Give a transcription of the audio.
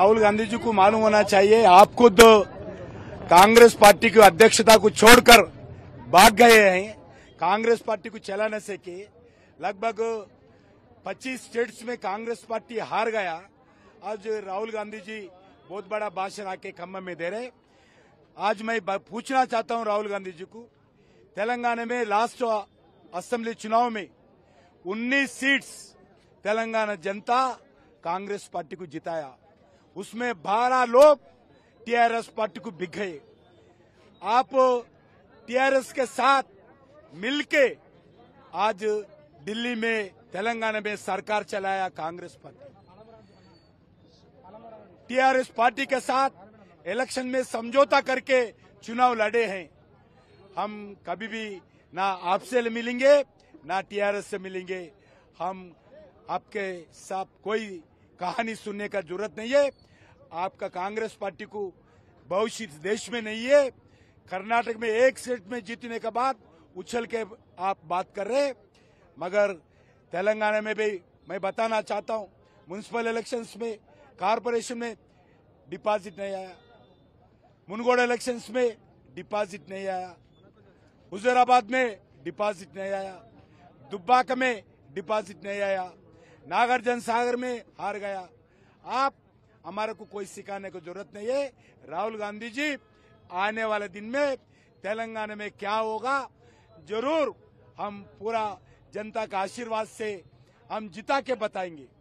राहुल गांधी जी को मालूम होना चाहिए आप खुद कांग्रेस पार्टी की अध्यक्षता को छोड़कर भाग गए हैं कांग्रेस पार्टी को चलाने से कि लगभग 25 स्टेट्स में कांग्रेस पार्टी हार गया आज राहुल गांधी जी बहुत बड़ा भाषण आके खम्भ में दे रहे आज मैं पूछना चाहता हूं राहुल गांधी जी को तेलंगाना में लास्ट असेंबली चुनाव में उन्नीस सीट्स तेलंगाना जनता कांग्रेस पार्टी को जिताया उसमें बारह लोग टीआरएस पार्टी को बिग गए आप टीआरएस के साथ मिलके आज दिल्ली में तेलंगाना में सरकार चलाया कांग्रेस पार्टी टीआरएस पार्टी के साथ इलेक्शन में समझौता करके चुनाव लड़े हैं हम कभी भी ना आपसे मिलेंगे ना टीआरएस से मिलेंगे हम आपके साथ कोई कहानी सुनने का जरूरत नहीं है आपका कांग्रेस पार्टी को भविष्य देश में नहीं है कर्नाटक में एक सीट में जीतने के बाद उछल के आप बात कर रहे मगर तेलंगाना में भी मैं बताना चाहता हूं म्यूनसिपल इलेक्शंस में कारपोरेशन में डिपॉजिट नहीं आया मुनगोड इलेक्शंस में डिपॉजिट नहीं आया हुजराबाद में डिपॉजिट नहीं आया दुब्बाक में डिपॉजिट नहीं आया नागार्जुन सागर में हार गया आप हमारे को कोई सिखाने की जरूरत नहीं है राहुल गांधी जी आने वाले दिन में तेलंगाना में क्या होगा जरूर हम पूरा जनता का आशीर्वाद से हम जिता के बताएंगे